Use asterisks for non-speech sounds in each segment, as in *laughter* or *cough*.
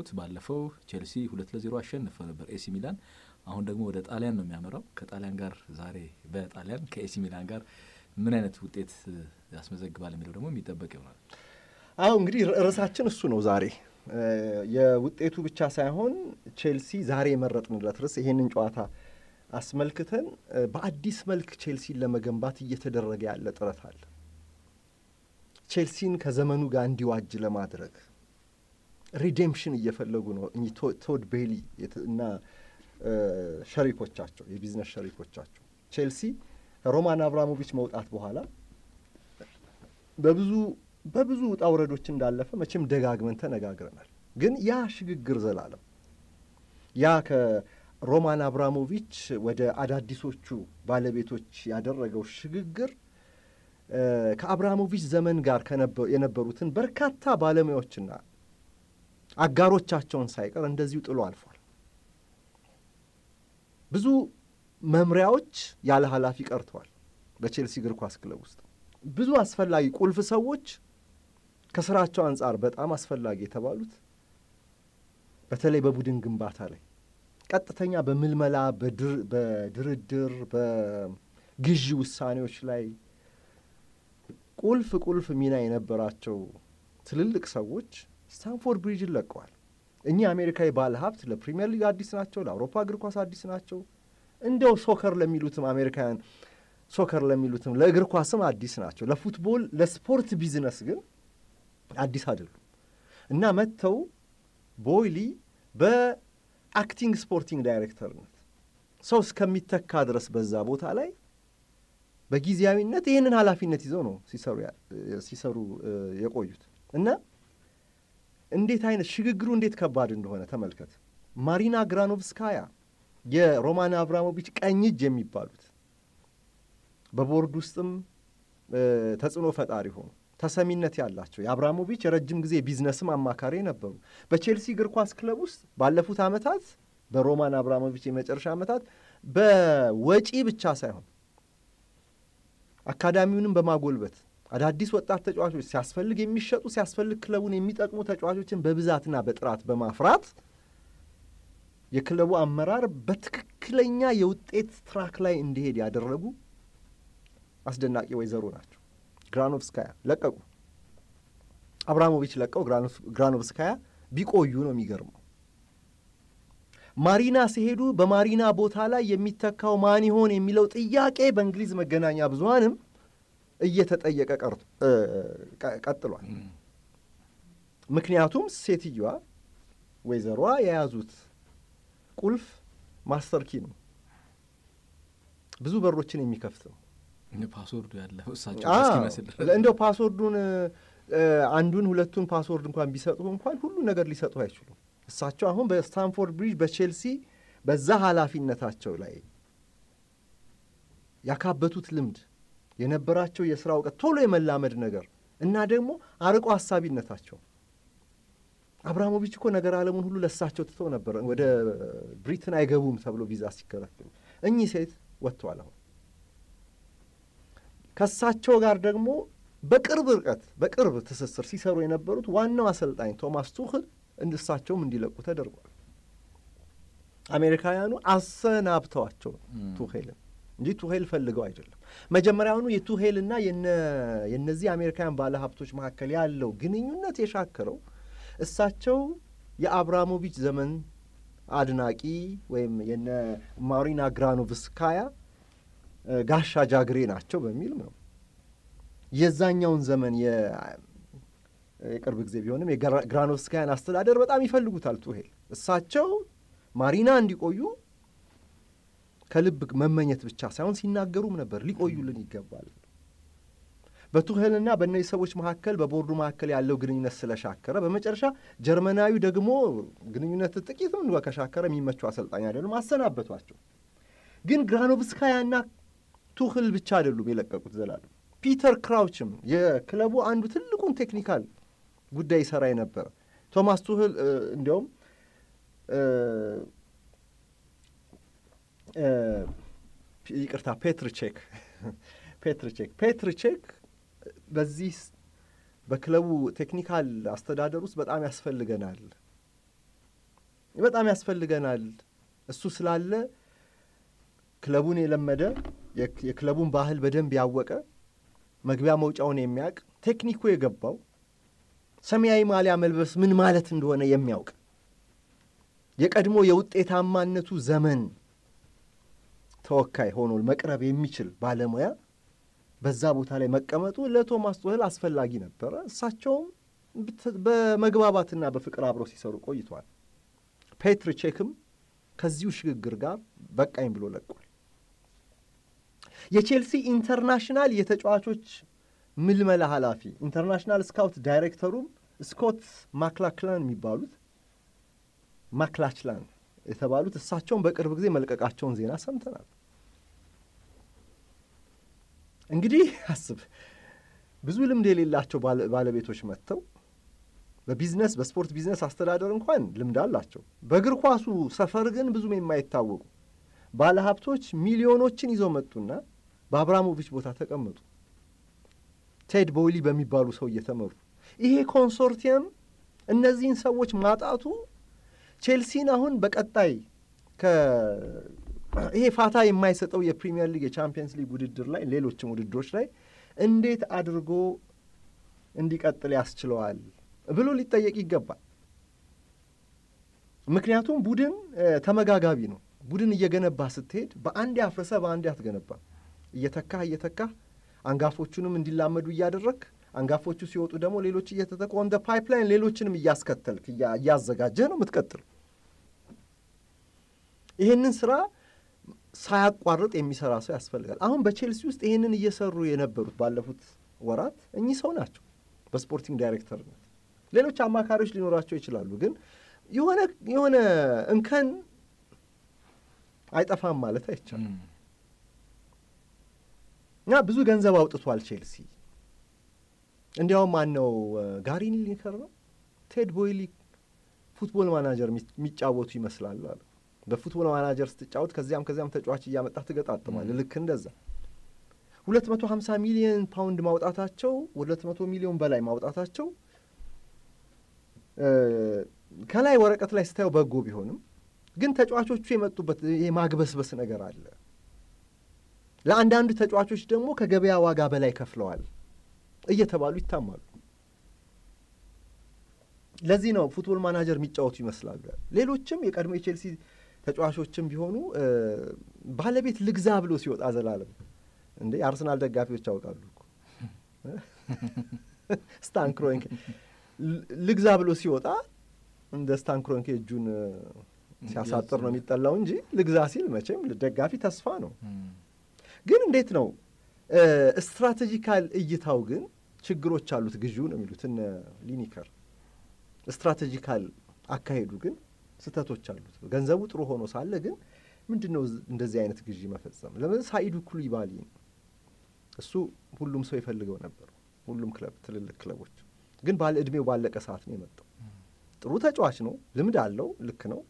እንዳልኩት ባለፈው ቼልሲ ሁለት ለዜሮ አሸንፈው ነበር ኤሲ ሚላን። አሁን ደግሞ ወደ ጣሊያን ነው የሚያመራው። ከጣሊያን ጋር ዛሬ በጣሊያን ከኤሲ ሚላን ጋር ምን አይነት ውጤት ያስመዘግባል የሚለው ደግሞ የሚጠበቅ ይሆናል። አሁ እንግዲህ ርዕሳችን እሱ ነው ዛሬ የውጤቱ ብቻ ሳይሆን ቼልሲ ዛሬ የመረጥንለት ርዕስ ይሄንን ጨዋታ አስመልክተን በአዲስ መልክ ቼልሲን ለመገንባት እየተደረገ ያለ ጥረት አለ። ቼልሲን ከዘመኑ ጋር እንዲዋጅ ለማድረግ ሪዴምፕሽን እየፈለጉ ነው እ ቶድ ቤሊ እና ሸሪኮቻቸው የቢዝነስ ሸሪኮቻቸው ቼልሲ ሮማን አብራሞቪች መውጣት በኋላ በብዙ በብዙ ውጣ ውረዶች እንዳለፈ መቼም ደጋግመን ተነጋግረናል። ግን ያ ሽግግር ዘላለም ያ ከሮማን አብራሞቪች ወደ አዳዲሶቹ ባለቤቶች ያደረገው ሽግግር ከአብራሞቪች ዘመን ጋር የነበሩትን በርካታ ባለሙያዎችና አጋሮቻቸውን ሳይቀር እንደዚሁ ጥሎ አልፏል። ብዙ መምሪያዎች ያለ ኃላፊ ቀርተዋል። በቼልሲ እግር ኳስ ክለብ ውስጥ ብዙ አስፈላጊ ቁልፍ ሰዎች ከስራቸው አንጻር በጣም አስፈላጊ የተባሉት በተለይ በቡድን ግንባታ ላይ ቀጥተኛ በምልመላ በድርድር በግዢ ውሳኔዎች ላይ ቁልፍ ቁልፍ ሚና የነበራቸው ትልልቅ ሰዎች ስታንፎርድ ብሪጅን ለቀዋል። እኚህ አሜሪካዊ ባለ ሀብት ለፕሪሚየር ሊግ አዲስ ናቸው፣ ለአውሮፓ እግር ኳስ አዲስ ናቸው። እንደው ሶከር ለሚሉትም አሜሪካውያን ሶከር ለሚሉትም ለእግር ኳስም አዲስ ናቸው። ለፉትቦል ለስፖርት ቢዝነስ ግን አዲስ አይደሉም እና መጥተው ቦይሊ በአክቲንግ ስፖርቲንግ ዳይሬክተርነት ሰው እስከሚተካ ድረስ በዛ ቦታ ላይ በጊዜያዊነት ይህንን ኃላፊነት ይዘው ነው ሲሰሩ የቆዩት እና እንዴት አይነት ሽግግሩ እንዴት ከባድ እንደሆነ ተመልከት። ማሪና ግራኖቭስካያ የሮማን አብራሞቪች ቀኝ እጅ የሚባሉት በቦርድ ውስጥም ተጽዕኖ ፈጣሪ ሆኑ ተሰሚነት ያላቸው የአብራሞቪች የረጅም ጊዜ ቢዝነስም አማካሪ ነበሩ። በቼልሲ እግር ኳስ ክለብ ውስጥ ባለፉት ዓመታት በሮማን አብራሞቪች የመጨረሻ ዓመታት በወጪ ብቻ ሳይሆን አካዳሚውንም በማጎልበት አዳዲስ ወጣት ተጫዋቾች ሲያስፈልግ የሚሸጡ ሲያስፈልግ ክለቡን የሚጠቅሙ ተጫዋቾችን በብዛትና በጥራት በማፍራት የክለቡ አመራር በትክክለኛ የውጤት ትራክ ላይ እንዲሄድ ያደረጉ አስደናቂ ወይዘሮ ናቸው። ግራኖቭስካያ ለቀቁ። አብራሞቪች ለቀው ግራኖቭስካያ ቢቆዩ ነው የሚገርመው። ማሪና ሲሄዱ በማሪና ቦታ ላይ የሚተካው ማን ይሆን የሚለው ጥያቄ በእንግሊዝ መገናኛ ብዙሃንም እየተጠየቀ ቀጥሏል። ምክንያቱም ሴትዮዋ ወይዘሮዋ የያዙት ቁልፍ ማስተር ነው። ብዙ በሮችን የሚከፍት ነው። ፓስወርዱ ያለው እሳቸው እንደው ፓስወርዱን አንዱን ሁለቱን ፓስወርድ እንኳን ቢሰጡ እንኳን ሁሉ ነገር ሊሰጡ አይችሉም። እሳቸው አሁን በስታንፎርድ ብሪጅ በቼልሲ በዛ ኃላፊነታቸው ላይ ያካበቱት ልምድ የነበራቸው የሥራ እውቀት ቶሎ የመላመድ ነገር እና ደግሞ አርቆ ሀሳቢነታቸው አብርሃሞቪች እኮ ነገር ዓለሙን ሁሉ ለሳቸው ትተው ነበረ። ወደ ብሪትን አይገቡም ተብሎ ቪዛ ሲከለክሉ እኚህ ሴት ወጥተዋል። አሁን ከሳቸው ጋር ደግሞ በቅርብ ርቀት በቅርብ ትስስር ሲሰሩ የነበሩት ዋናው አሰልጣኝ ቶማስ ቱክል እንድሳቸውም እንዲለቁ ተደርጓል። አሜሪካውያኑ አሰናብተዋቸው ቱክልን እንጂ ቱሄል ፈልገው አይደለም። መጀመሪያውኑ የቱሄልና የነዚህ አሜሪካያን ባለሀብቶች መካከል ያለው ግንኙነት የሻከረው እሳቸው የአብራሞቪች ዘመን አድናቂ ወይም የነ ማሪና ግራኖቭስካያ ጋሻ ጃግሬ ናቸው በሚል ነው። የዛኛውን ዘመን የቅርብ ጊዜ ቢሆንም የግራኖቭስካያን አስተዳደር በጣም ይፈልጉታል ቱሄል። እሳቸው ማሪና እንዲቆዩ ከልብ መመኘት ብቻ ሳይሆን ሲናገሩም ነበር ሊቆዩልን ይገባል። በቱሄልና በእነዚህ ሰዎች መካከል በቦርዱ መካከል ያለው ግንኙነት ስለሻከረ በመጨረሻ ጀርመናዊ ደግሞ ግንኙነት ጥቂትም ከሻከረ የሚመቹ አሰልጣኝ አይደሉም፣ አሰናበቷቸው። ግን ግራኖብስካያና ቱህል ብቻ አይደሉም የለቀቁት ዘላለም። ፒተር ክራውችም የክለቡ አንዱ ትልቁን ቴክኒካል ጉዳይ ይሰራ የነበረ ቶማስ ቱህል እንዲያውም ይቅርታ ፔትርቼክ ፔትርቼክ ፔትርቼክ በዚህ በክለቡ ቴክኒካል አስተዳደር ውስጥ በጣም ያስፈልገናል በጣም ያስፈልገናል። እሱ ስላለ ክለቡን የለመደ የክለቡን ባህል በደንብ ያወቀ መግቢያ መውጫውን የሚያውቅ ቴክኒኩ የገባው ሰማያዊ ማሊያ መልበስ ምን ማለት እንደሆነ የሚያውቅ የቀድሞ የውጤታማነቱ ዘመን ተወካይ ሆኖ መቅረብ የሚችል ባለሙያ በዛ ቦታ ላይ መቀመጡ ለቶማስ ቱኸል አስፈላጊ ነበረ። እሳቸውም በመግባባትና በፍቅር አብረው ሲሰሩ ቆይተዋል። ፔትር ቼክም ከዚሁ ሽግግር ጋር በቃኝ ብሎ ለቋል። የቼልሲ ኢንተርናሽናል የተጫዋቾች ምልመላ ኃላፊ ኢንተርናሽናል ስካውት ዳይሬክተሩም ስኮት ማክላክላን የሚባሉት ማክላችላን የተባሉት እሳቸውን በቅርብ ጊዜ መልቀቃቸውን ዜና ሰምተናል። እንግዲህ አስብ ብዙ ልምድ የሌላቸው ባለቤቶች መጥተው በቢዝነስ በስፖርት ቢዝነስ አስተዳደር እንኳን ልምድ አላቸው። በእግር ኳሱ ሰፈር ግን ብዙም የማይታወቁ ባለሀብቶች ሚሊዮኖችን ይዘው መጡና በአብራሞቪች ቦታ ተቀመጡ። ቴድ ቦይሊ በሚባሉ ሰው እየተመሩ ይሄ ኮንሶርቲየም እነዚህን ሰዎች ማጣቱ ቼልሲን አሁን በቀጣይ ይሄ ፋታ የማይሰጠው የፕሪሚየር ሊግ የቻምፒየንስ ሊግ ውድድር ላይ ሌሎችም ውድድሮች ላይ እንዴት አድርጎ እንዲቀጥል ያስችለዋል ብሎ ሊጠየቅ ይገባል። ምክንያቱም ቡድን ተመጋጋቢ ነው። ቡድን እየገነባ ስትሄድ በአንዴ አፍረሰ በአንዴ አትገነባ። እየተካህ እየተካህ አንጋፎቹንም እንዲላመዱ እያደረግ አንጋፎቹ ሲወጡ ደግሞ ሌሎች እየተተኩ ኦን ፓይፕላይን ሌሎችንም እያስከተልክ እያዘጋጀህ ነው የምትቀጥል ይሄንን ስራ ሳያቋርጥ የሚሰራ ሰው ያስፈልጋል። አሁን በቼልሲ ውስጥ ይሄንን እየሰሩ የነበሩት ባለፉት ወራት እኚህ ሰው ናቸው በስፖርቲንግ ዳይሬክተርነት። ሌሎች አማካሪዎች ሊኖራቸው ይችላሉ፣ ግን የሆነ የሆነ እንከን አይጠፋም ማለት አይቻልም። እና ብዙ ገንዘብ አውጥቷል ቼልሲ። እንዲያውም ማነው ጋሪ ሊነከር ነው ቴድ ቦይሊ ፉትቦል ማናጀር የሚጫወቱ ይመስላል አሉ በፉትቦል ማናጀር ስትጫወት ከዚያም ከዚያም ተጫዋች እያመጣህ ትገጣጥማል። ልክ እንደዛ ሁለት መቶ ሀምሳ ሚሊዮን ፓውንድ ማውጣታቸው ሁለት መቶ ሚሊዮን በላይ ማውጣታቸው ከላይ ወረቀት ላይ ስታየው በጎ ቢሆንም ግን ተጫዋቾቹ የመጡበት የማግበስበስ ነገር አለ። ለአንዳንዱ ተጫዋቾች ደግሞ ከገበያ ዋጋ በላይ ከፍለዋል እየተባሉ ይታማሉ። ለዚህ ነው ፉትቦል ማናጀር የሚጫወቱ ይመስላሉ። ሌሎችም የቀድሞ የቼልሲ ተጫዋቾችም ቢሆኑ ባለቤት ልግዛ ብሎ ሲወጣ ዘላለም እንደ የአርሰናል ደጋፊዎች ያውቃሉ *laughs* ስታንክሮንክ ልግዛ ብሎ ሲወጣ እንደ ስታንክሮንክ እጁን ሲያሳጥር ነው የሚጠላው እንጂ ልግዛ ሲል መቼም ደጋፊ ተስፋ ነው። ግን እንዴት ነው ስትራቴጂካል እይታው ግን ችግሮች አሉት። ግዢው ነው የሚሉት ሊኒከር ስትራቴጂካል አካሄዱ ግን ስህተቶች አሉት። ገንዘቡ ጥሩ ሆኖ ሳለ ግን ምንድን ነው እንደዚህ አይነት ግዢ መፈጸም? ለምን ሳኢዱ ነው። እሱ ሁሉም ሰው ይፈልገው ነበር። ሁሉም ክለብ፣ ትልልቅ ክለቦች ግን ባለ እድሜው ባለቀ ሰዓት ነው የመጣው። ጥሩ ተጫዋች ነው፣ ልምድ አለው፣ ልክ ነው።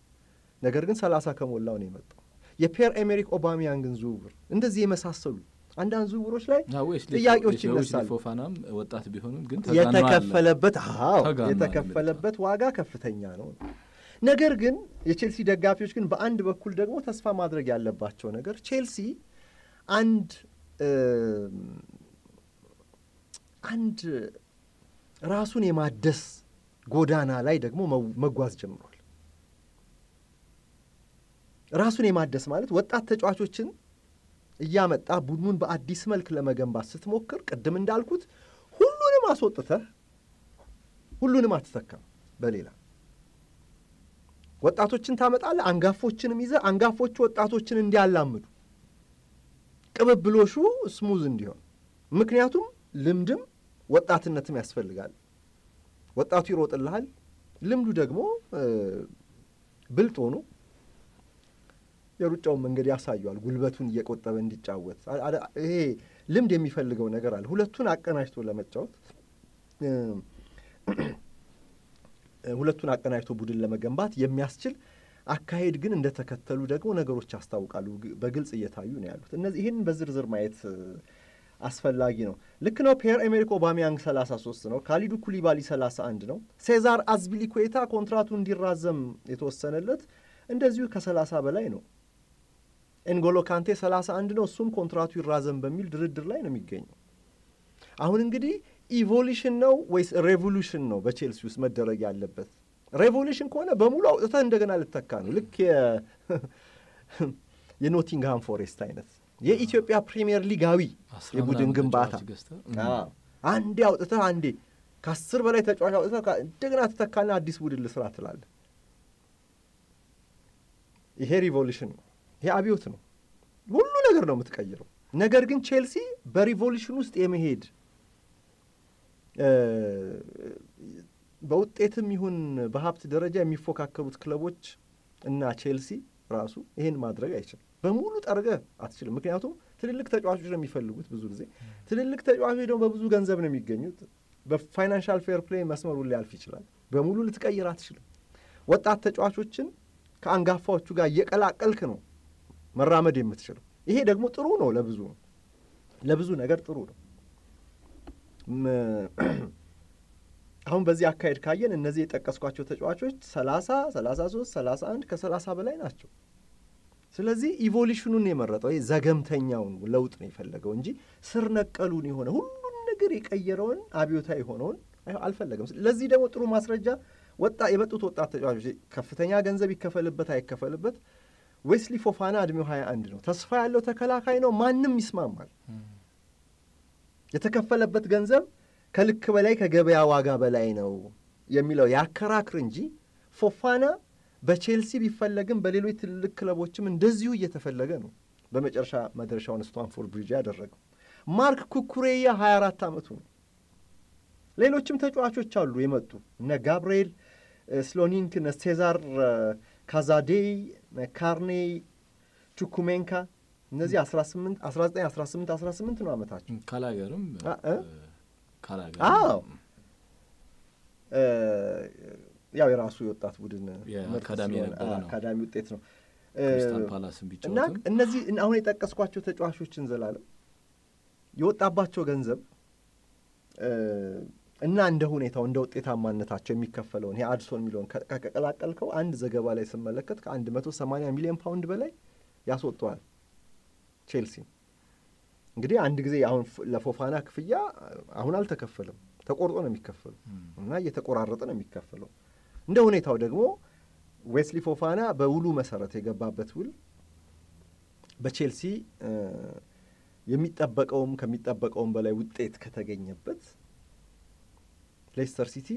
ነገር ግን ሰላሳ ከሞላው ነው የመጣው። የፔር ኤሜሪክ ኦባሚያንግን ዝውውር እንደዚህ የመሳሰሉ አንዳንድ ዝውውሮች ላይ ጥያቄዎች ይነሳሉ። ፎፋናም ወጣት ቢሆንም ግን የተከፈለበት የተከፈለበት ዋጋ ከፍተኛ ነው። ነገር ግን የቼልሲ ደጋፊዎች ግን በአንድ በኩል ደግሞ ተስፋ ማድረግ ያለባቸው ነገር ቼልሲ አንድ አንድ ራሱን የማደስ ጎዳና ላይ ደግሞ መጓዝ ጀምሯል። ራሱን የማደስ ማለት ወጣት ተጫዋቾችን እያመጣ ቡድኑን በአዲስ መልክ ለመገንባት ስትሞክር ቅድም እንዳልኩት ሁሉንም አስወጥተህ ሁሉንም አትተካም በሌላ ወጣቶችን ታመጣለህ፣ አንጋፎችንም ይዘህ አንጋፎቹ ወጣቶችን እንዲያላምዱ ቅብብሎሹ ስሙዝ እንዲሆን። ምክንያቱም ልምድም ወጣትነትም ያስፈልጋል። ወጣቱ ይሮጥልሃል፣ ልምዱ ደግሞ ብልጥ ሆኖ የሩጫውን መንገድ ያሳየዋል። ጉልበቱን እየቆጠበ እንዲጫወት ይሄ ልምድ የሚፈልገው ነገር አለ። ሁለቱን አቀናጅቶ ለመጫወት ሁለቱን አቀናጅቶ ቡድን ለመገንባት የሚያስችል አካሄድ ግን እንደተከተሉ ደግሞ ነገሮች ያስታውቃሉ፣ በግልጽ እየታዩ ነው ያሉት። እነዚህ ይህን በዝርዝር ማየት አስፈላጊ ነው። ልክ ነው። ፒየር ኤሜሪክ ኦባሚያንግ 33 ነው። ካሊዱ ኩሊባሊ 31 ነው። ሴዛር አዝፒሊኩዌታ ኮንትራቱ እንዲራዘም የተወሰነለት እንደዚሁ ከ30 በላይ ነው። ኤንጎሎ ካንቴ 31 ነው። እሱም ኮንትራቱ ይራዘም በሚል ድርድር ላይ ነው የሚገኘው። አሁን እንግዲህ ኢቮሉሽን ነው ወይስ ሬቮሉሽን ነው በቼልሲ ውስጥ መደረግ ያለበት? ሬቮሉሽን ከሆነ በሙሉ አውጥተህ እንደገና ልተካ ነው። ልክ *laughs* የኖቲንግሃም ፎሬስት አይነት የኢትዮጵያ ፕሪምየር ሊጋዊ የቡድን ግንባታ አንዴ አውጥተህ አንዴ ከአስር በላይ ተጫዋች አውጥተህ እንደገና ትተካና አዲስ ቡድን ልስራ ትላለህ። ይሄ ሪቮሉሽን ነው። ይሄ አብዮት ነው። ሁሉ ነገር ነው የምትቀይረው። ነገር ግን ቼልሲ በሪቮሉሽን ውስጥ የመሄድ በውጤትም ይሁን በሀብት ደረጃ የሚፎካከሩት ክለቦች እና ቼልሲ ራሱ ይህን ማድረግ አይችልም። በሙሉ ጠርገ አትችልም። ምክንያቱም ትልልቅ ተጫዋቾች ነው የሚፈልጉት። ብዙ ጊዜ ትልልቅ ተጫዋቾች ደግሞ በብዙ ገንዘብ ነው የሚገኙት። በፋይናንሻል ፌር ፕሌይ መስመሩን ሊያልፍ ይችላል። በሙሉ ልትቀይር አትችልም። ወጣት ተጫዋቾችን ከአንጋፋዎቹ ጋር እየቀላቀልክ ነው መራመድ የምትችለው። ይሄ ደግሞ ጥሩ ነው፣ ለብዙ ነው፣ ለብዙ ነገር ጥሩ ነው። *clears throat* አሁን በዚህ አካሄድ ካየን እነዚህ የጠቀስኳቸው ተጫዋቾች ሰላሳ ሰላሳ ከ ሰላሳ በላይ ናቸው። ስለዚህ ኢቮሉሽኑን የመረጠው ዘገምተኛውን ለውጥ ነው የፈለገው እንጂ ስር ነቀሉን የሆነ ሁሉን ነገር የቀየረውን አብዮታ የሆነውን አልፈለገም። ለዚህ ደግሞ ጥሩ ማስረጃ ወጣ የመጡት ወጣት ተጫዋቾች ከፍተኛ ገንዘብ ይከፈልበት አይከፈልበት፣ ዌስሊ ፎፋና እድሜው 21 ነው። ተስፋ ያለው ተከላካይ ነው። ማንም ይስማማል። የተከፈለበት ገንዘብ ከልክ በላይ ከገበያ ዋጋ በላይ ነው የሚለው ያከራክር እንጂ ፎፋና በቼልሲ ቢፈለግም በሌሎች ትልቅ ክለቦችም እንደዚሁ እየተፈለገ ነው። በመጨረሻ መድረሻውን ስታንፎርድ ብሪጅ ያደረገው ማርክ ኩኩሬያ 24 ዓመቱ ነው። ሌሎችም ተጫዋቾች አሉ የመጡ እነ ጋብርኤል ስሎኒንክ፣ እነ ሴዛር ካዛዴይ፣ ካርኔ ቹኩሜንካ እነዚህ 18 19 18 18 ነው አመታቸው። ካላገርም ካላገርም ያው የራሱ የወጣት ቡድን አካዳሚ ውጤት ነው እና እነዚህ አሁን የጠቀስኳቸው ተጫዋቾችን ዘላለም የወጣባቸው ገንዘብ እና እንደ ሁኔታው እንደ ውጤታማነታቸው የሚከፈለውን ይሄ አድሶን የሚለውን ከቀላቀልከው አንድ ዘገባ ላይ ስመለከት ከአንድ መቶ ሚሊዮን ፓውንድ በላይ ያስወጠዋል። ቼልሲ እንግዲህ አንድ ጊዜ አሁን ለፎፋና ክፍያ አሁን አልተከፈልም፣ ተቆርጦ ነው የሚከፈሉ እና እየተቆራረጠ ነው የሚከፈለው። እንደ ሁኔታው ደግሞ ዌስሊ ፎፋና በውሉ መሰረት የገባበት ውል በቼልሲ የሚጠበቀውም ከሚጠበቀውም በላይ ውጤት ከተገኘበት ሌስተር ሲቲ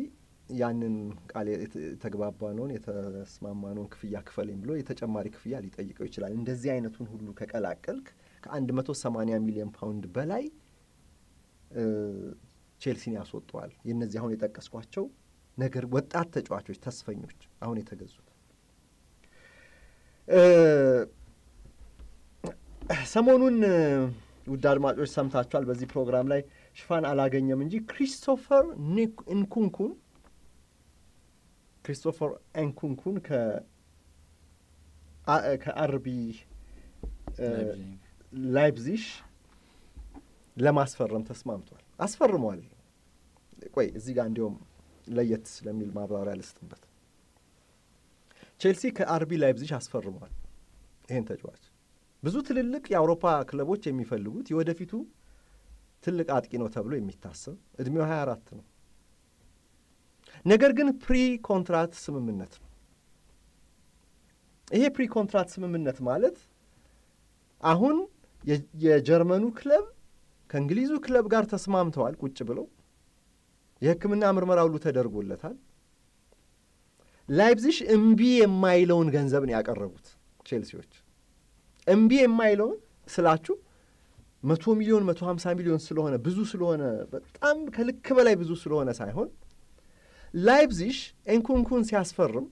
ያንን ቃል የተስማማ የተስማማነውን ክፍያ ክፈለኝ ብሎ የተጨማሪ ክፍያ ሊጠይቀው ይችላል። እንደዚህ አይነቱን ሁሉ ከቀላቀልክ ከ180 ሚሊዮን ፓውንድ በላይ ቼልሲን ያስወጠዋል። የእነዚህ አሁን የጠቀስኳቸው ነገር ወጣት ተጫዋቾች ተስፈኞች አሁን የተገዙት ሰሞኑን ውድ አድማጮች ሰምታችኋል። በዚህ ፕሮግራም ላይ ሽፋን አላገኘም እንጂ ክሪስቶፈር ንኩንኩን ክሪስቶፈር እንኩንኩን ከአርቢ ላይፕዚሽ ለማስፈረም ተስማምቷል። አስፈርሟል። ቆይ እዚህ ጋር እንዲሁም ለየት ስለሚል ማብራሪያ ልስጥበት። ቼልሲ ከአርቢ ላይፕዚሽ አስፈርሟል ይህን ተጫዋች። ብዙ ትልልቅ የአውሮፓ ክለቦች የሚፈልጉት የወደፊቱ ትልቅ አጥቂ ነው ተብሎ የሚታሰብ እድሜው 24 ነው። ነገር ግን ፕሪ ኮንትራት ስምምነት ነው። ይሄ ፕሪ ኮንትራት ስምምነት ማለት አሁን የጀርመኑ ክለብ ከእንግሊዙ ክለብ ጋር ተስማምተዋል። ቁጭ ብለው የህክምና ምርመራ ሁሉ ተደርጎለታል። ላይፕዚሽ እምቢ የማይለውን ገንዘብ ነው ያቀረቡት ቼልሲዎች። እምቢ የማይለውን ስላችሁ መቶ ሚሊዮን መቶ ሀምሳ ሚሊዮን ስለሆነ ብዙ ስለሆነ በጣም ከልክ በላይ ብዙ ስለሆነ ሳይሆን ላይፕዚሽ ኤንኩንኩን ሲያስፈርም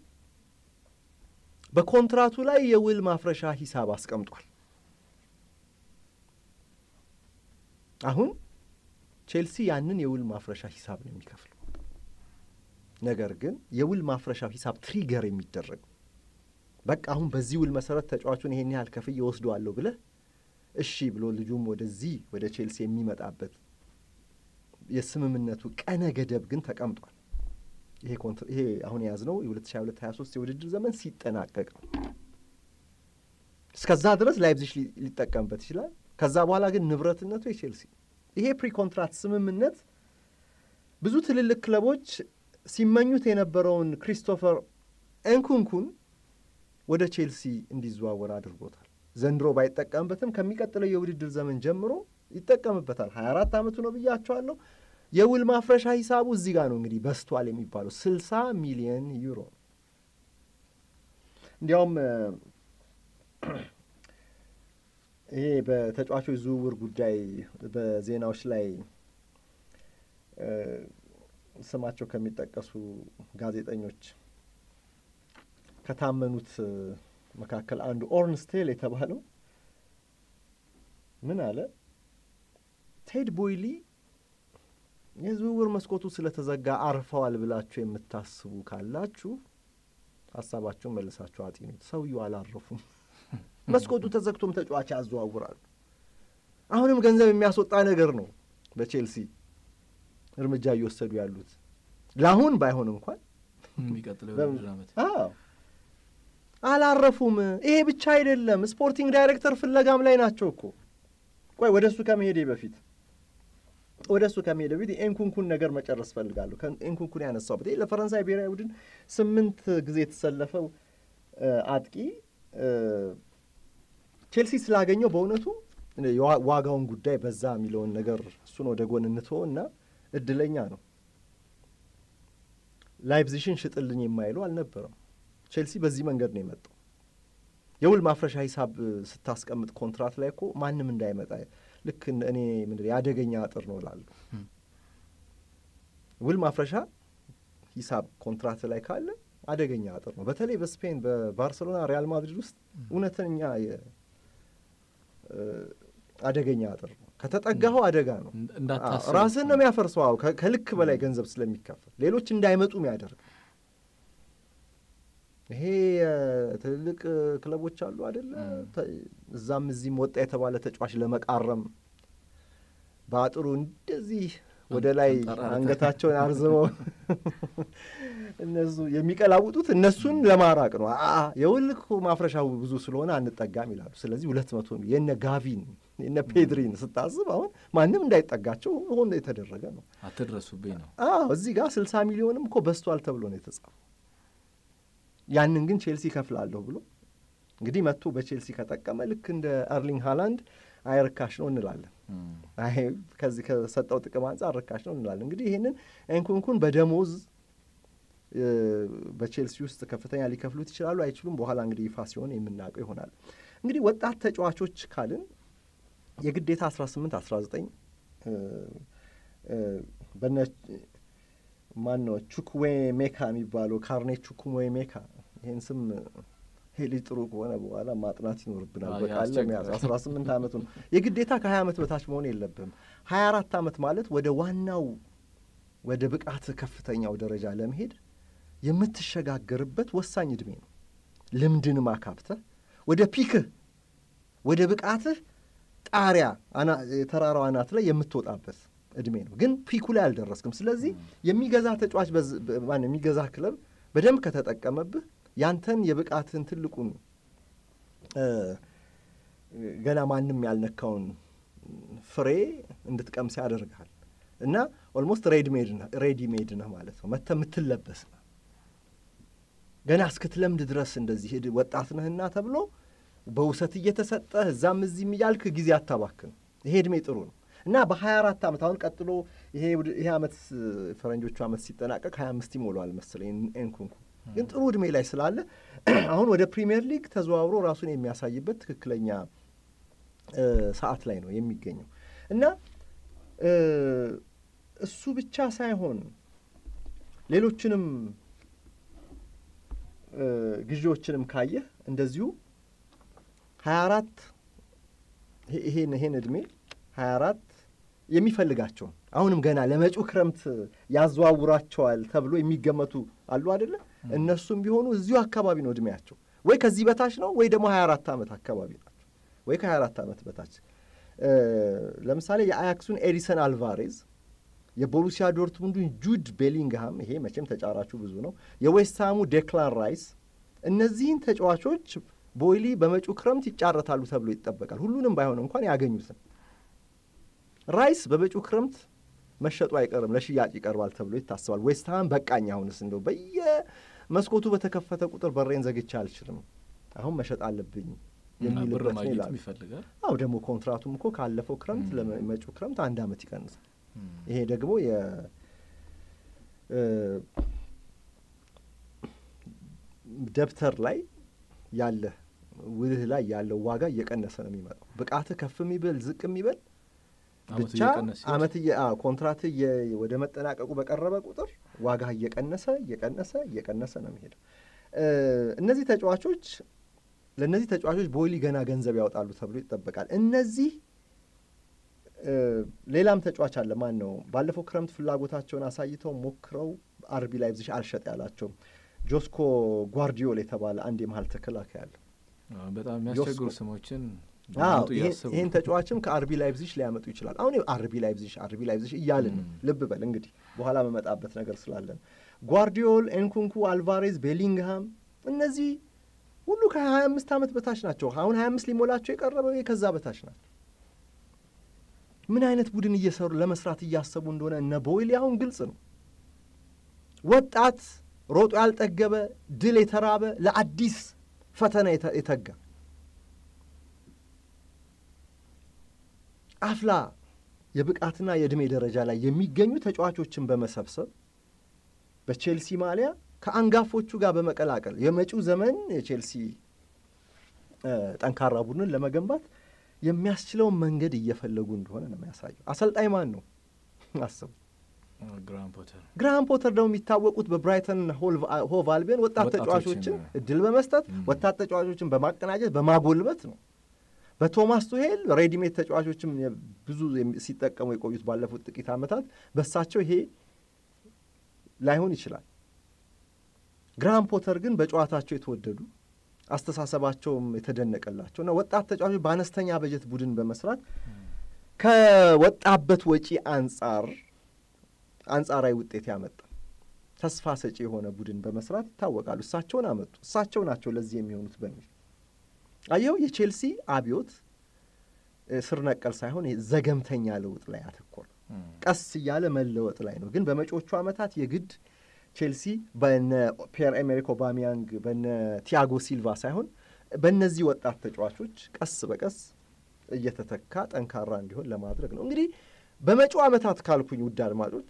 በኮንትራቱ ላይ የውል ማፍረሻ ሂሳብ አስቀምጧል። አሁን ቼልሲ ያንን የውል ማፍረሻ ሂሳብ ነው የሚከፍለው። ነገር ግን የውል ማፍረሻ ሂሳብ ትሪገር የሚደረግ በቃ አሁን በዚህ ውል መሰረት ተጫዋቹን ይሄን ያህል ከፍዬ ወስደዋለሁ ብለህ እሺ ብሎ ልጁም ወደዚህ ወደ ቼልሲ የሚመጣበት የስምምነቱ ቀነ ገደብ ግን ተቀምጧል። ይሄ ይሄ አሁን የያዝነው የ2022/23 የውድድር ዘመን ሲጠናቀቅ ነው። እስከዛ ድረስ ላይፕዚግ ሊጠቀምበት ይችላል። ከዛ በኋላ ግን ንብረትነቱ የቼልሲ ይሄ ፕሪኮንትራት ስምምነት ብዙ ትልልቅ ክለቦች ሲመኙት የነበረውን ክሪስቶፈር እንኩንኩን ወደ ቼልሲ እንዲዘዋወር አድርጎታል። ዘንድሮ ባይጠቀምበትም ከሚቀጥለው የውድድር ዘመን ጀምሮ ይጠቀምበታል። 24 ዓመቱ ነው ብያቸዋለሁ። የውል ማፍረሻ ሂሳቡ እዚህ ጋር ነው እንግዲህ በስቷል የሚባለው 60 ሚሊየን ዩሮ። እንዲያውም ይሄ በተጫዋቾች ዝውውር ጉዳይ በዜናዎች ላይ ስማቸው ከሚጠቀሱ ጋዜጠኞች ከታመኑት መካከል አንዱ ኦርንስቴል የተባለው ምን አለ? ቴድ ቦይሊ የዝውውር መስኮቱ ስለተዘጋ አርፈዋል ብላችሁ የምታስቡ ካላችሁ ሀሳባችሁን መልሳችሁ አጢኑት። ሰውየው አላረፉም። መስኮቱ ተዘግቶም ተጫዋች ያዘዋውራሉ። አሁንም ገንዘብ የሚያስወጣ ነገር ነው በቼልሲ እርምጃ እየወሰዱ ያሉት ለአሁን ባይሆን እንኳን አላረፉም። ይሄ ብቻ አይደለም፣ ስፖርቲንግ ዳይሬክተር ፍለጋም ላይ ናቸው እኮ። ቆይ ወደ እሱ ከመሄዴ በፊት ወደ እሱ ከመሄድ በፊት ኤንኩንኩን ነገር መጨረስ እፈልጋለሁ። ኤንኩንኩን ያነሳሁበት ይህ ለፈረንሳይ ብሔራዊ ቡድን ስምንት ጊዜ የተሰለፈው አጥቂ ቼልሲ ስላገኘው በእውነቱ ዋጋውን ጉዳይ በዛ የሚለውን ነገር እሱን ወደ ጎን እንትሆ እና እድለኛ ነው። ላይፕዚሽን ሽጥልኝ የማይሉ አልነበረም። ቼልሲ በዚህ መንገድ ነው የመጣው። የውል ማፍረሻ ሂሳብ ስታስቀምጥ ኮንትራት ላይ እኮ ማንም እንዳይመጣ ልክ እኔ ምንድን የአደገኛ አጥር ነው ላሉ ውል ማፍረሻ ሂሳብ ኮንትራት ላይ ካለ አደገኛ አጥር ነው። በተለይ በስፔን በባርሰሎና ሪያል ማድሪድ ውስጥ እውነተኛ አደገኛ አጥር ነው። ከተጠጋኸው አደጋ ነው። ራስህን ነው የሚያፈርሰው። ከልክ በላይ ገንዘብ ስለሚከፈል ሌሎች እንዳይመጡ የሚያደርግ ይሄ ትልልቅ ክለቦች አሉ አደለ? እዛም እዚህም ወጣ የተባለ ተጫዋች ለመቃረም በአጥሩ እንደዚህ ወደ ላይ አንገታቸውን አርዝመው *laughs* እነሱ የሚቀላውጡት እነሱን ለማራቅ ነው። የውልክ ማፍረሻው ብዙ ስለሆነ አንጠጋም ይላሉ። ስለዚህ ሁለት መቶ የነ ጋቪን የነ ፔድሪን ስታስብ አሁን ማንም እንዳይጠጋቸው ሆነ የተደረገ ነው። አትድረሱብኝ ነው። አዎ እዚህ ጋር ስልሳ ሚሊዮንም እኮ በስቷል ተብሎ ነው የተጻፈው። ያንን ግን ቼልሲ ከፍላለሁ ብሎ እንግዲህ መጥቶ በቼልሲ ከጠቀመ ልክ እንደ አርሊንግ ሃላንድ አይ ርካሽ ነው እንላለን። አይ ከዚህ ከሰጠው ጥቅም አንጻር ርካሽ ነው እንላለን። እንግዲህ ይህንን እንኩንኩን በደሞዝ በቼልሲ ውስጥ ከፍተኛ ሊከፍሉት ይችላሉ አይችሉም፣ በኋላ እንግዲህ ይፋ ሲሆን የምናውቀው ይሆናል። እንግዲህ ወጣት ተጫዋቾች ካልን የግዴታ 18 19 በነ ማን ነው ቹኩዌ ሜካ የሚባለው ካርኔ ቹኩዌ ሜካ ይህን ስም ይሄ ልጅ ጥሩ ከሆነ በኋላ ማጥናት ይኖርብናል። በቃለ ለመያዝ አስራ ስምንት ዓመቱ ነው የግዴታ ከሀያ ዓመት በታች መሆን የለብም። ሀያ አራት ዓመት ማለት ወደ ዋናው ወደ ብቃት ከፍተኛው ደረጃ ለመሄድ የምትሸጋገርበት ወሳኝ ዕድሜ ነው። ልምድን ማካብተህ ወደ ፒክህ ወደ ብቃትህ ጣሪያ የተራራው አናት ላይ የምትወጣበት እድሜ ነው። ግን ፒኩ ላይ አልደረስክም። ስለዚህ የሚገዛ ተጫዋች የሚገዛ ክለብ በደንብ ከተጠቀመብህ ያንተን የብቃትን ትልቁን ገና ማንም ያልነካውን ፍሬ እንድትቀምስ ያደርግሃል እና ኦልሞስት ሬዲሜድ ሜድ ሬዲሜድ ነህ ማለት ነው። መተ የምትለበስ ነህ ገና እስክትለምድ ድረስ እንደዚህ ወጣት ነህና ተብሎ በውሰት እየተሰጠህ እዛም እዚህም እያልክ ጊዜ አታባክን። ይሄ እድሜ ጥሩ ነው እና በ24 ዓመት አሁን ቀጥሎ ይሄ ዓመት ፈረንጆቹ ዓመት ሲጠናቀቅ 25 አምስት ይሞላዋል መሰለኝ ኤንኩንኩ ግን ጥሩ እድሜ ላይ ስላለ *clears throat* አሁን ወደ ፕሪምየር ሊግ ተዘዋውሮ ራሱን የሚያሳይበት ትክክለኛ ሰዓት ላይ ነው የሚገኘው እና እሱ ብቻ ሳይሆን ሌሎችንም ግዢዎችንም ካየህ እንደዚሁ ሀያ አራት ይሄን ይሄን እድሜ ሀያ አራት የሚፈልጋቸውን አሁንም ገና ለመጪው ክረምት ያዘዋውራቸዋል ተብሎ የሚገመቱ አሉ አይደለም እነሱም ቢሆኑ እዚሁ አካባቢ ነው እድሜያቸው ወይ ከዚህ በታች ነው ወይ ደግሞ 24 ዓመት አካባቢ ናቸው ወይ ከ24 ዓመት በታች ለምሳሌ የአያክሱን ኤዲሰን አልቫሬዝ የቦሩሲያ ዶርትሙንዱን ጁድ ቤሊንግሃም ይሄ መቼም ተጫራቹ ብዙ ነው የዌስትሃሙ ዴክላን ራይስ እነዚህን ተጫዋቾች ቦይሊ በመጪው ክረምት ይጫረታሉ ተብሎ ይጠበቃል ሁሉንም ባይሆን እንኳን ያገኙትም ራይስ በመጪው ክረምት መሸጡ አይቀርም ለሽያጭ ይቀርባል ተብሎ ይታስባል ዌስትሃም በቃኝ አሁንስ እንደው በየ መስኮቱ በተከፈተ ቁጥር በሬን ዘግቼ አልችልም፣ አሁን መሸጥ አለብኝ የሚልበት ነው አዎ ደግሞ ኮንትራቱም እኮ ካለፈው ክረምት ለመጪው ክረምት አንድ አመት ይቀንሳል። ይሄ ደግሞ ደብተር ላይ ያለህ ውልህ ላይ ያለው ዋጋ እየቀነሰ ነው የሚመጣው። ብቃትህ ከፍ የሚበል ዝቅ የሚበል ብቻ አመት ኮንትራት ወደ መጠናቀቁ በቀረበ ቁጥር ዋጋ እየቀነሰ እየቀነሰ እየቀነሰ ነው የሚሄደው። እነዚህ ተጫዋቾች ለእነዚህ ተጫዋቾች ቦይሊ ገና ገንዘብ ያወጣሉ ተብሎ ይጠበቃል። እነዚህ ሌላም ተጫዋች አለ። ማን ነው ባለፈው ክረምት ፍላጎታቸውን አሳይተው ሞክረው አርቢ ላይፕዚግ አልሸጥ ያላቸው ጆስኮ ጓርዲዮል የተባለ አንድ የመሀል ተከላካይ አለ። በጣም የሚያስቸግሩ ስሞችን ይህን ተጫዋችም ከአርቢ ላይብዚሽ ሊያመጡ ይችላል። አሁን አርቢ ላይብዚሽ አርቢ ላይብዚሽ እያልን ነው። ልብ በል እንግዲህ በኋላ መመጣበት ነገር ስላለን ጓርዲዮል፣ ኤንኩንኩ፣ አልቫሬዝ፣ ቤሊንግሃም እነዚህ ሁሉ ከሀያ አምስት ዓመት በታች ናቸው። አሁን 2 አምስት ሊሞላቸው የቀረበው ከዛ በታች ናቸው። ምን አይነት ቡድን እየሰሩ ለመስራት እያሰቡ እንደሆነ እነ ቦይሊ አሁን ግልጽ ነው። ወጣት ሮጦ ያልጠገበ ድል የተራበ ለአዲስ ፈተና የተጋ አፍላ የብቃትና የእድሜ ደረጃ ላይ የሚገኙ ተጫዋቾችን በመሰብሰብ በቼልሲ ማሊያ ከአንጋፎቹ ጋር በመቀላቀል የመጪው ዘመን የቼልሲ ጠንካራ ቡድንን ለመገንባት የሚያስችለውን መንገድ እየፈለጉ እንደሆነ ነው የሚያሳየው። አሰልጣኝ ማን ነው? አስቡ። ግራሃም ፖተር ደግሞ የሚታወቁት በብራይተን ሆቭ አልቢዮን ወጣት ተጫዋቾችን እድል በመስጠት ወጣት ተጫዋቾችን በማቀናጀት በማጎልበት ነው። በቶማስ ቱሄል ሬዲሜት ተጫዋቾችም ብዙ ሲጠቀሙ የቆዩት ባለፉት ጥቂት ዓመታት በሳቸው ይሄ ላይሆን ይችላል። ግራም ፖተር ግን በጨዋታቸው የተወደዱ አስተሳሰባቸውም የተደነቀላቸው እና ወጣት ተጫዋቾች በአነስተኛ በጀት ቡድን በመስራት ከወጣበት ወጪ አንጻር አንጻራዊ ውጤት ያመጣ ተስፋ ሰጪ የሆነ ቡድን በመስራት ይታወቃሉ። እሳቸውን አመጡ፣ እሳቸው ናቸው ለዚህ የሚሆኑት በሚል አየው የቼልሲ አብዮት ስር ነቀል ሳይሆን ዘገምተኛ ለውጥ ላይ አተኮር ቀስ እያለ መለወጥ ላይ ነው። ግን በመጪዎቹ ዓመታት የግድ ቼልሲ በነ ፒየር ኤሜሪክ ኦባሚያንግ በነ ቲያጎ ሲልቫ ሳይሆን በእነዚህ ወጣት ተጫዋቾች ቀስ በቀስ እየተተካ ጠንካራ እንዲሆን ለማድረግ ነው። እንግዲህ በመጪው ዓመታት ካልኩኝ ውድ አድማጮች፣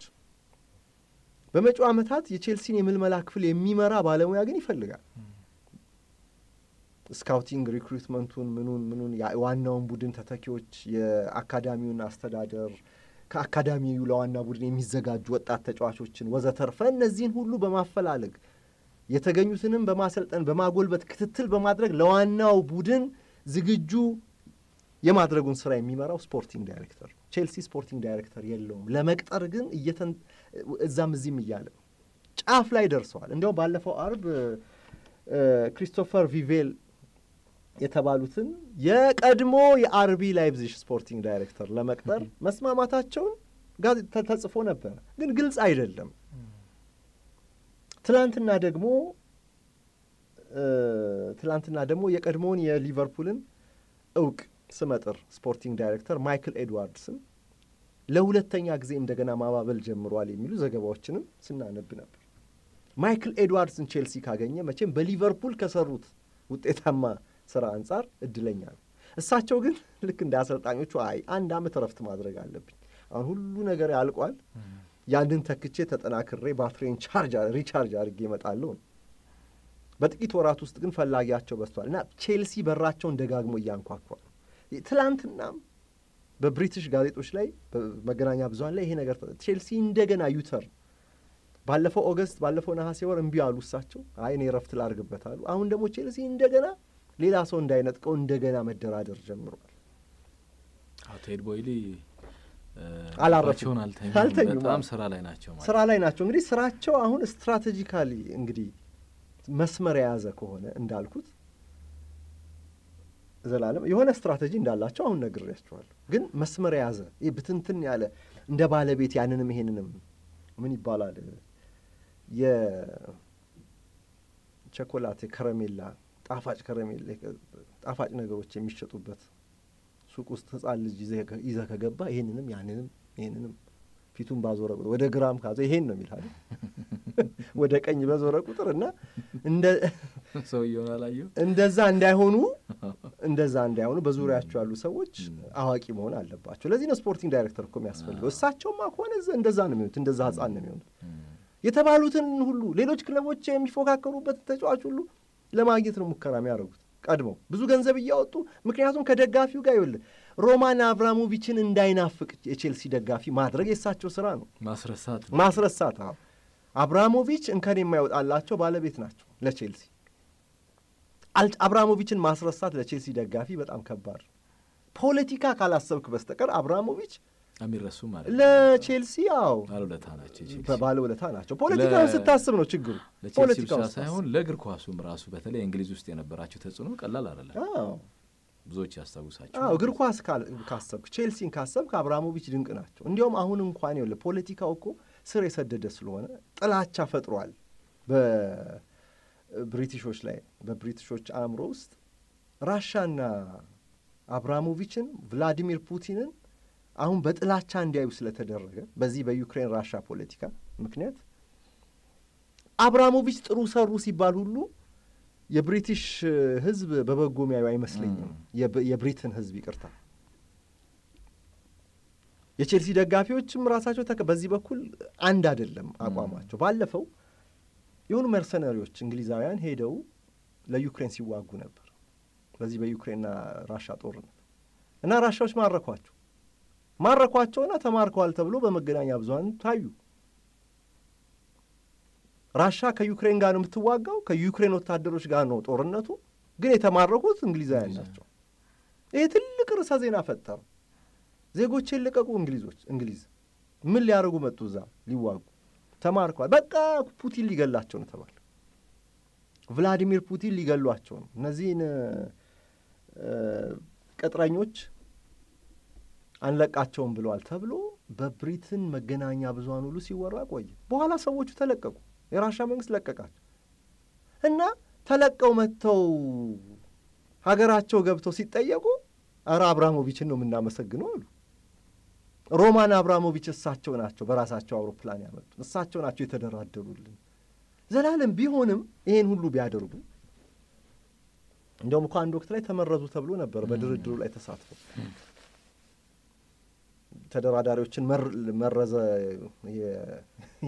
በመጪው ዓመታት የቼልሲን የምልመላ ክፍል የሚመራ ባለሙያ ግን ይፈልጋል። ስካውቲንግ ሪክሩትመንቱን፣ ምኑን ምኑን ዋናውን ቡድን ተተኪዎች፣ የአካዳሚውን አስተዳደር ከአካዳሚው ለዋና ቡድን የሚዘጋጁ ወጣት ተጫዋቾችን ወዘተርፈ እነዚህን ሁሉ በማፈላለግ የተገኙትንም በማሰልጠን በማጎልበት ክትትል በማድረግ ለዋናው ቡድን ዝግጁ የማድረጉን ስራ የሚመራው ስፖርቲንግ ዳይሬክተር ነው። ቼልሲ ስፖርቲንግ ዳይሬክተር የለውም። ለመቅጠር ግን እዛም እዚህም እያለ ጫፍ ላይ ደርሰዋል። እንዲያውም ባለፈው አርብ ክሪስቶፈር ቪቬል የተባሉትን የቀድሞ የአርቢ ላይብዚሽ ስፖርቲንግ ዳይሬክተር ለመቅጠር *laughs* መስማማታቸውን ተጽፎ ነበር። ግን ግልጽ አይደለም። ትላንትና ደግሞ ትላንትና ደግሞ የቀድሞውን የሊቨርፑልን እውቅ ስመጥር ስፖርቲንግ ዳይሬክተር ማይክል ኤድዋርድስን ለሁለተኛ ጊዜ እንደገና ማባበል ጀምሯል የሚሉ ዘገባዎችንም ስናነብ ነበር። ማይክል ኤድዋርድስን ቼልሲ ካገኘ መቼም በሊቨርፑል ከሰሩት ውጤታማ ስራ አንጻር እድለኛ ነው። እሳቸው ግን *laughs* ልክ እንደ አሰልጣኞቹ አይ አንድ አመት እረፍት ማድረግ አለብኝ፣ አሁን ሁሉ ነገር ያልቋል፣ ያንን ተክቼ ተጠናክሬ ባትሬን ሪቻርጅ አድርጌ እመጣለሁ ነው። በጥቂት ወራት ውስጥ ግን ፈላጊያቸው በዝቷል እና ቼልሲ በራቸውን ደጋግሞ እያንኳኳ ነው። ትላንትናም በብሪትሽ ጋዜጦች ላይ በመገናኛ ብዙኃን ላይ ይሄ ነገር ቼልሲ እንደገና ዩተር ባለፈው ኦገስት ባለፈው ነሐሴ ወር እምቢ አሉ እሳቸው አይ እኔ እረፍት ላድርግበት አሉ። አሁን ደግሞ ቼልሲ እንደገና ሌላ ሰው እንዳይነጥቀው እንደገና መደራደር ጀምሯል። አቶ ኤድቦይሊ አላረፉም፣ አልተኙም፣ በጣም ስራ ላይ ናቸው። ስራ ላይ ናቸው። እንግዲህ ስራቸው አሁን ስትራቴጂካሊ እንግዲህ መስመር የያዘ ከሆነ እንዳልኩት ዘላለም የሆነ ስትራቴጂ እንዳላቸው አሁን ነግሬያቸዋለሁ። ግን መስመር የያዘ ብትንትን ያለ እንደ ባለቤት ያንንም ይሄንንም ምን ይባላል የቸኮላቴ ከረሜላ ጣፋጭ ከረሜላ ጣፋጭ ነገሮች የሚሸጡበት ሱቅ ውስጥ ህጻን ልጅ ይዘ ከገባ ይህንንም ያንንም ይህንንም ፊቱን ባዞረ ቁጥር ወደ ግራም ካዘ ይሄን ነው የሚል *laughs* ወደ ቀኝ በዞረ ቁጥር እና *laughs* እንደዛ እንዳይሆኑ *laughs* እንደዛ እንዳይሆኑ በዙሪያቸው ያሉ ሰዎች አዋቂ መሆን አለባቸው። ለዚህ ነው ስፖርቲንግ ዳይሬክተር እኮ የሚያስፈልገው። እሳቸውማ ከሆነ እንደዛ ነው የሚሆኑት፣ እንደዛ ህጻን ነው የሚሆኑት። የተባሉትን ሁሉ ሌሎች ክለቦች የሚፎካከሩበት ተጫዋች ሁሉ ለማግኘት ነው ሙከራ የሚያደርጉት። ቀድመው ብዙ ገንዘብ እያወጡ ምክንያቱም ከደጋፊው ጋር ይውል ሮማን አብራሞቪችን እንዳይናፍቅ የቼልሲ ደጋፊ ማድረግ የእሳቸው ስራ ነው። ማስረሳት ማስረሳት። አብራሞቪች እንከን የማይወጣላቸው ባለቤት ናቸው ለቼልሲ። አብራሞቪችን ማስረሳት ለቼልሲ ደጋፊ በጣም ከባድ ፖለቲካ ካላሰብክ በስተቀር አብራሞቪች የሚረሱ ማለት ለቼልሲ ው ባለውለታ ናቸው። ባለውለታ ናቸው። ፖለቲካ ስታስብ ነው ችግሩ። ለቼልሲ ሳይሆን ለእግር ኳሱም ራሱ በተለይ እንግሊዝ ውስጥ የነበራቸው ተጽዕኖ ቀላል አይደለም። ብዙዎች ያስታውሳቸው እግር ኳስ ካሰብክ ቼልሲን ካሰብክ አብራሞቪች ድንቅ ናቸው። እንዲያውም አሁን እንኳን ይኸውልህ ፖለቲካው እኮ ስር የሰደደ ስለሆነ ጥላቻ ፈጥሯል በብሪቲሾች ላይ በብሪቲሾች አእምሮ ውስጥ ራሻና አብርሃሞቪችን ቭላዲሚር ፑቲንን አሁን በጥላቻ እንዲያዩ ስለተደረገ በዚህ በዩክሬን ራሻ ፖለቲካ ምክንያት አብራሞቪች ጥሩ ሰሩ ሲባል ሁሉ የብሪቲሽ ህዝብ በበጎ ሚያዩ አይመስለኝም። የብሪትን ህዝብ ይቅርታ፣ የቼልሲ ደጋፊዎችም ራሳቸው በዚህ በኩል አንድ አይደለም አቋማቸው። ባለፈው የሆኑ መርሰነሪዎች እንግሊዛውያን ሄደው ለዩክሬን ሲዋጉ ነበር በዚህ በዩክሬንና ራሻ ጦርነት እና ራሻዎች ማረኳቸው። ማረኳቸውና ተማርከዋል ተብሎ በመገናኛ ብዙሀን ታዩ። ራሻ ከዩክሬን ጋር ነው የምትዋጋው። ከዩክሬን ወታደሮች ጋር ነው ጦርነቱ፣ ግን የተማረኩት እንግሊዛውያን ናቸው። ይህ ትልቅ ርዕሰ ዜና ፈጠረ። ዜጎች ልቀቁ እንግሊዞች። እንግሊዝ ምን ሊያደርጉ መጡ? እዛ ሊዋጉ ተማርከዋል። በቃ ፑቲን ሊገላቸው ነው ተባለ። ቭላዲሚር ፑቲን ሊገሏቸው ነው እነዚህን ቅጥረኞች አንለቃቸውም ብለዋል ተብሎ በብሪትን መገናኛ ብዙኃን ሁሉ ሲወራ ቆየ። በኋላ ሰዎቹ ተለቀቁ። የራሻ መንግስት ለቀቃቸው እና ተለቀው መጥተው ሀገራቸው ገብተው ሲጠየቁ ኧረ አብራሞቪችን ነው የምናመሰግነው አሉ። ሮማን አብራሞቪች እሳቸው ናቸው በራሳቸው አውሮፕላን ያመጡ እሳቸው ናቸው የተደራደሩልን። ዘላለም ቢሆንም ይሄን ሁሉ ቢያደርጉ እንደውም እኮ አንድ ወቅት ላይ ተመረዙ ተብሎ ነበር በድርድሩ ላይ ተሳትፎ ተደራዳሪዎችን መረዘ።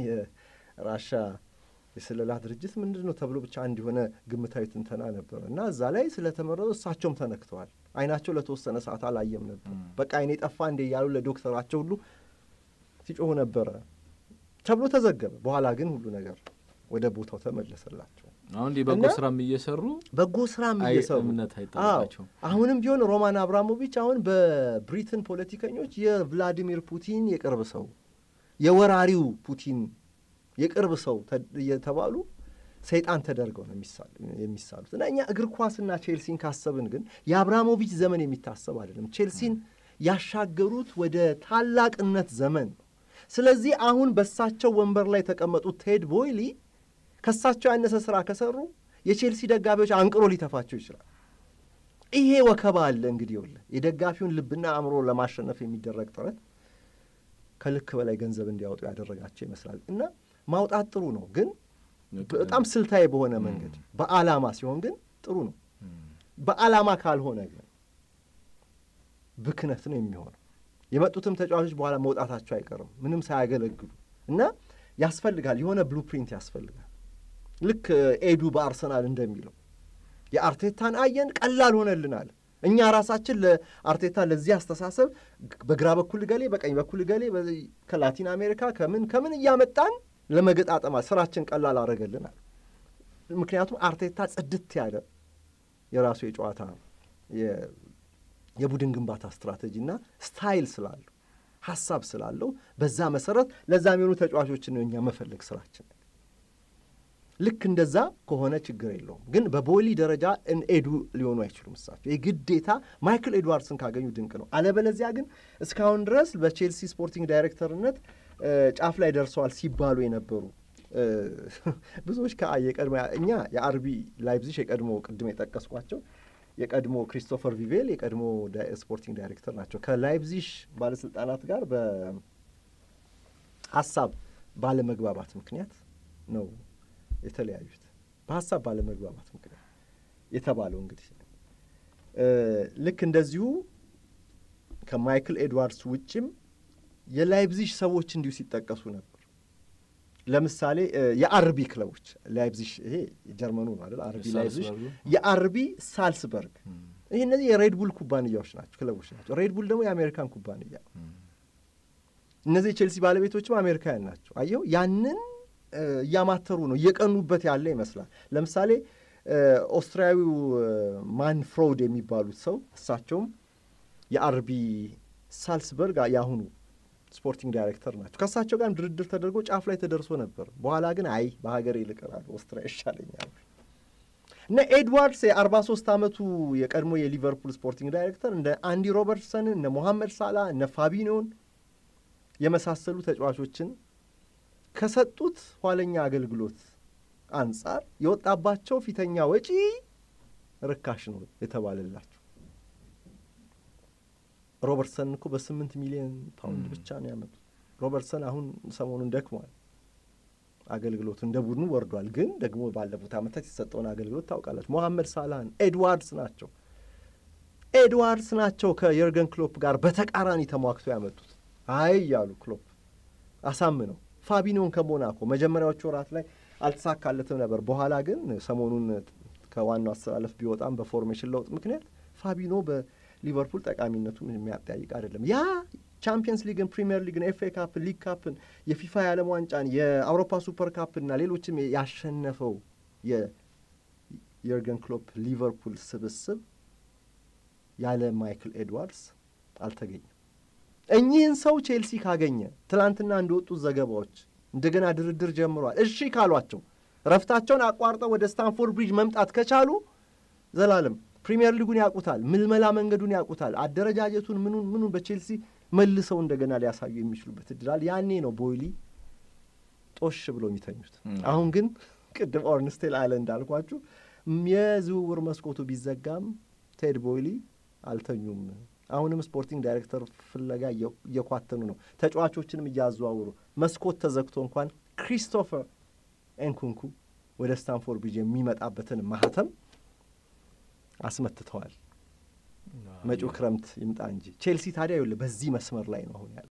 የራሻ የስለላ ድርጅት ምንድን ነው ተብሎ ብቻ አንድ የሆነ ግምታዊ ትንተና ነበረ እና እዛ ላይ ስለተመረዙ እሳቸውም ተነክተዋል። አይናቸው ለተወሰነ ሰዓት አላየም ነበር። በቃ አይኔ ጠፋ እንዴ እያሉ ለዶክተራቸው ሁሉ ሲጮሁ ነበረ ተብሎ ተዘገበ። በኋላ ግን ሁሉ ነገር ወደ ቦታው ተመለሰላቸው። አሁን በጎ ስራም እየሰሩ በጎ ስራም እየሰሩ እምነት አይጠበቃቸውም። አሁንም ቢሆን ሮማን አብራሞቪች አሁን በብሪትን ፖለቲከኞች የቭላዲሚር ፑቲን የቅርብ ሰው የወራሪው ፑቲን የቅርብ ሰው እየተባሉ ሰይጣን ተደርገው ነው የሚሳሉት። እና እኛ እግር ኳስና ቼልሲን ካሰብን ግን የአብራሞቪች ዘመን የሚታሰብ አይደለም። ቼልሲን ያሻገሩት ወደ ታላቅነት ዘመን። ስለዚህ አሁን በሳቸው ወንበር ላይ የተቀመጡት ቴድ ቦይሊ ከሳቸው ያነሰ ስራ ከሰሩ የቼልሲ ደጋፊዎች አንቅሮ ሊተፋቸው ይችላል። ይሄ ወከባ አለ። እንግዲህ ወለ የደጋፊውን ልብና አእምሮ ለማሸነፍ የሚደረግ ጥረት ከልክ በላይ ገንዘብ እንዲያወጡ ያደረጋቸው ይመስላል። እና ማውጣት ጥሩ ነው፣ ግን በጣም ስልታዊ በሆነ መንገድ በዓላማ ሲሆን ግን ጥሩ ነው። በዓላማ ካልሆነ ግን ብክነት ነው የሚሆነው። የመጡትም ተጫዋቾች በኋላ መውጣታቸው አይቀርም ምንም ሳያገለግሉ እና ያስፈልጋል፣ የሆነ ብሉፕሪንት ያስፈልጋል። ልክ ኤዱ በአርሰናል እንደሚለው የአርቴታን አየን ቀላል ሆነልናል። እኛ ራሳችን ለአርቴታ ለዚህ አስተሳሰብ በግራ በኩል ገሌ፣ በቀኝ በኩል ገሌ፣ ከላቲን አሜሪካ ከምን ከምን እያመጣን ለመገጣጠማ ስራችን ቀላል አረገልናል። ምክንያቱም አርቴታ ጽድት ያለ የራሱ የጨዋታ የቡድን ግንባታ ስትራቴጂና ስታይል ስላለው ሀሳብ ስላለው በዛ መሰረት ለዛ የሚሆኑ ተጫዋቾችን እኛ መፈለግ ስራችን ልክ እንደዛ ከሆነ ችግር የለውም። ግን በቦሊ ደረጃ ኤዱ ሊሆኑ አይችሉም እሳቸው። የግዴታ ማይክል ኤድዋርድስን ካገኙ ድንቅ ነው። አለበለዚያ ግን እስካሁን ድረስ በቼልሲ ስፖርቲንግ ዳይሬክተርነት ጫፍ ላይ ደርሰዋል ሲባሉ የነበሩ ብዙዎች የቀድሞ እኛ የአርቢ ላይፕዚሽ የቀድሞ ቅድም የጠቀስኳቸው የቀድሞ ክሪስቶፈር ቪቬል የቀድሞ ስፖርቲንግ ዳይሬክተር ናቸው። ከላይፕዚሽ ባለስልጣናት ጋር በሀሳብ ባለመግባባት ምክንያት ነው የተለያዩት በሀሳብ ባለመግባባት ምክንያት የተባለው እንግዲህ ልክ እንደዚሁ ከማይክል ኤድዋርድስ ውጭም የላይብዚሽ ሰዎች እንዲሁ ሲጠቀሱ ነበር። ለምሳሌ የአርቢ ክለቦች ላይብዚሽ፣ ይሄ ጀርመኑ ነው አይደል? አርቢ ላይብዚሽ፣ የአርቢ ሳልስበርግ፣ ይህ እነዚህ የሬድቡል ኩባንያዎች ናቸው፣ ክለቦች ናቸው። ሬድቡል ደግሞ የአሜሪካን ኩባንያ። እነዚህ የቼልሲ ባለቤቶችም አሜሪካውያን ናቸው። አየው ያንን እያማተሩ ነው፣ እየቀኑበት ያለ ይመስላል። ለምሳሌ ኦስትሪያዊው ማን ፍሮድ የሚባሉት ሰው እሳቸውም የአርቢ ሳልስበርግ የአሁኑ ስፖርቲንግ ዳይሬክተር ናቸው። ከእሳቸው ጋርም ድርድር ተደርጎ ጫፍ ላይ ተደርሶ ነበር። በኋላ ግን አይ በሀገር ልቀራለሁ፣ ኦስትሪያ ይሻለኛል እና ኤድዋርድስ የአርባ ሶስት ዓመቱ የቀድሞ የሊቨርፑል ስፖርቲንግ ዳይሬክተር እንደ አንዲ ሮበርትሰን፣ እነ ሞሐመድ ሳላ፣ እነ ፋቢኒዮን የመሳሰሉ ተጫዋቾችን ከሰጡት ኋለኛ አገልግሎት አንጻር የወጣባቸው ፊተኛ ወጪ ርካሽ ነው የተባለላቸው። ሮበርትሰን እኮ በስምንት ሚሊዮን ፓውንድ ብቻ ነው ያመጡት። ሮበርትሰን አሁን ሰሞኑን ደክሟል፣ አገልግሎቱ እንደ ቡድኑ ወርዷል። ግን ደግሞ ባለፉት ዓመታት የሰጠውን አገልግሎት ታውቃላችሁ። ሞሐመድ ሳላህን፣ ኤድዋርድስ ናቸው ኤድዋርድስ ናቸው ከየርገን ክሎፕ ጋር በተቃራኒ ተሟግተው ያመጡት። አይ እያሉ ክሎፕ አሳምነው ፋቢኒዮን ከሞናኮ መጀመሪያዎቹ ወራት ላይ አልተሳካለትም ነበር። በኋላ ግን ሰሞኑን ከዋናው አስተላለፍ ቢወጣም በፎርሜሽን ለውጥ ምክንያት ፋቢኖ በሊቨርፑል ጠቃሚነቱ የሚያጠያይቅ አይደለም። ያ ቻምፒየንስ ሊግን፣ ፕሪሚየር ሊግን፣ ኤፍ ኤ ካፕን፣ ሊግ ካፕን፣ የፊፋ የዓለም ዋንጫን፣ የአውሮፓ ሱፐር ካፕና ሌሎችም ያሸነፈው የዩርገን ክሎፕ ሊቨርፑል ስብስብ ያለ ማይክል ኤድዋርድስ አልተገኘም። እኚህን ሰው ቼልሲ ካገኘ ትላንትና እንደወጡት ዘገባዎች እንደገና ድርድር ጀምሯል። እሺ ካሏቸው ረፍታቸውን አቋርጠው ወደ ስታንፎርድ ብሪጅ መምጣት ከቻሉ ዘላለም ፕሪምየር ሊጉን ያውቁታል፣ ምልመላ መንገዱን ያውቁታል፣ አደረጃጀቱን ምኑን ምኑን በቼልሲ መልሰው እንደገና ሊያሳዩ የሚችሉበት እድላል። ያኔ ነው ቦይሊ ጦሽ ብሎ የሚተኙት። አሁን ግን ቅድም ኦርንስቴል አለ እንዳልኳችሁ የዝውውር መስኮቱ ቢዘጋም ቴድ ቦይሊ አልተኙም። አሁንም ስፖርቲንግ ዳይሬክተር ፍለጋ እየኳተኑ ነው። ተጫዋቾችንም እያዘዋውሩ መስኮት ተዘግቶ እንኳን ክሪስቶፈር ኤንኩንኩ ወደ ስታንፎርድ ብሪጅ የሚመጣበትን ማህተም አስመትተዋል። መጪው ክረምት ይምጣ እንጂ ቼልሲ ታዲያ ይኸውልህ በዚህ መስመር ላይ ነው አሁን ያለ